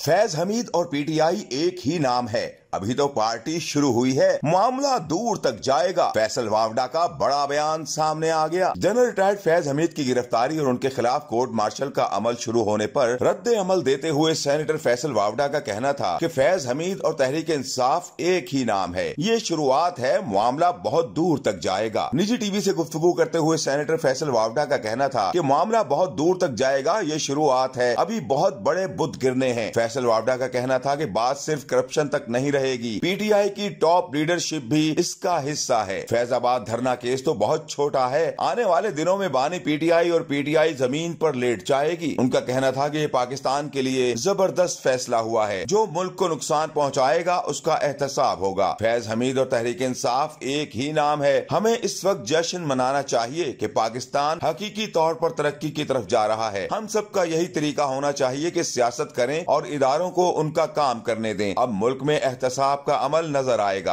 फैज हमीद और पीटीआई एक ही नाम है अभी तो पार्टी शुरू हुई है मामला दूर तक जाएगा फैसल वावडा का बड़ा बयान सामने आ गया जनरल रिटायर्ड फैज हमीद की गिरफ्तारी और उनके खिलाफ कोर्ट मार्शल का अमल शुरू होने पर रद्द अमल देते हुए सेनेटर फैसल वावडा का कहना था कि फैज हमीद और तहरीक इंसाफ एक ही नाम है ये शुरुआत है मामला बहुत दूर तक जाएगा निजी टीवी ऐसी गुफ्तगु करते हुए सैनेटर फैसल वावडा का कहना था की मामला बहुत दूर तक जाएगा ये शुरुआत है अभी बहुत बड़े बुद्ध गिरने हैं फैसल वावडा का कहना था की बात सिर्फ करप्शन तक नहीं रहे रहेगी पीटीआई की टॉप लीडरशिप भी इसका हिस्सा है फैजाबाद धरना केस तो बहुत छोटा है आने वाले दिनों में बानी पीटीआई और पीटीआई जमीन पर लेट जाएगी उनका कहना था कि पाकिस्तान के लिए जबरदस्त फैसला हुआ है जो मुल्क को नुकसान पहुंचाएगा उसका एहतसाब होगा फैज हमीद और तहरीक इंसाफ एक ही नाम है हमें इस वक्त जश्न मनाना चाहिए कि पाकिस्तान हकीकी तौर पर तरक्की की तरफ जा रहा है हम सबका यही तरीका होना चाहिए कि सियासत करें और इदारों को उनका काम करने दें अब मुल्क में एहतसाब साहब का अमल नजर आएगा